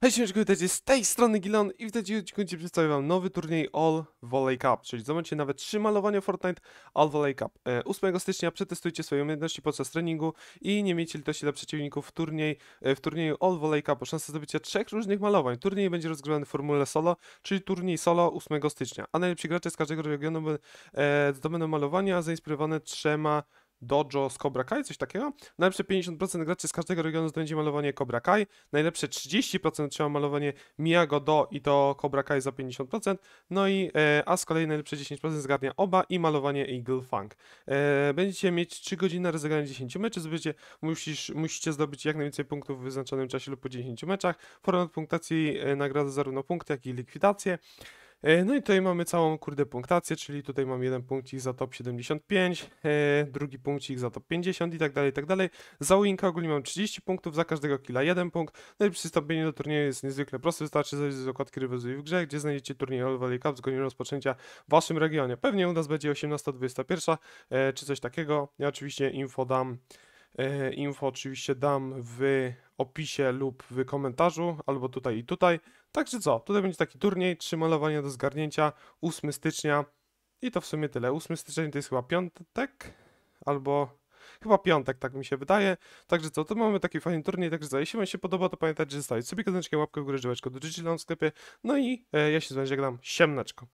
Hej, ciężko witajcie z tej strony Gilon i witajcie w odcinku, gdzie przedstawię wam nowy turniej All Volley Cup, czyli zobaczcie nawet trzy malowania Fortnite All Volley Cup. 8 e, stycznia przetestujcie swoje umiejętności podczas treningu i nie miejcie litości dla przeciwników w, turniej, e, w turnieju All Volley Cup. szansę zdobycia trzech różnych malowań. Turniej będzie rozgrywany w formule solo, czyli turniej solo 8 stycznia, a najlepsi gracze z każdego regionu e, zdobędą malowania zainspirowane trzema Dojo z Cobra Kai, coś takiego. Najlepsze 50% graczy z każdego regionu zdobędzie malowanie Cobra Kai. Najlepsze 30% trzyma malowanie Miyago Do i to Cobra Kai za 50%. No i e, a z kolei najlepsze 10% zgarnia oba i malowanie Eagle Funk. E, będziecie mieć 3 godziny na rozegranie 10 meczów. Zbycie, musisz, musicie zdobyć jak najwięcej punktów w wyznaczonym czasie lub po 10 meczach. Format punktacji e, nagradza zarówno punkty, jak i likwidacje. E, no i tutaj mamy całą kurde punktację, czyli tutaj mam jeden punkcik za top 75, e, drugi punkcik za top 50 i tak dalej, i tak dalej. Za winka ogólnie mam 30 punktów, za każdego killa jeden punkt. No i przystąpienie do turnieju jest niezwykle proste, wystarczy zejść z okładki Rywalizuj w grze, gdzie znajdziecie turniej All Valley Cup z godziną rozpoczęcia w waszym regionie. Pewnie u nas będzie 18-21 e, czy coś takiego. Ja oczywiście info dam Info oczywiście dam w opisie lub w komentarzu, albo tutaj i tutaj. Także co, tutaj będzie taki turniej, trzy malowania do zgarnięcia, 8 stycznia i to w sumie tyle. 8 stycznia to jest chyba piątek albo chyba piątek, tak mi się wydaje. Także co, to mamy taki fajny turniej, także co, jeśli wam się podoba, to pamiętajcie, że zostawić sobie kazaneczkę, łapkę w górę, żyłeczkę do na sklepie, no i e, ja się z wami żegnam, siemneczko.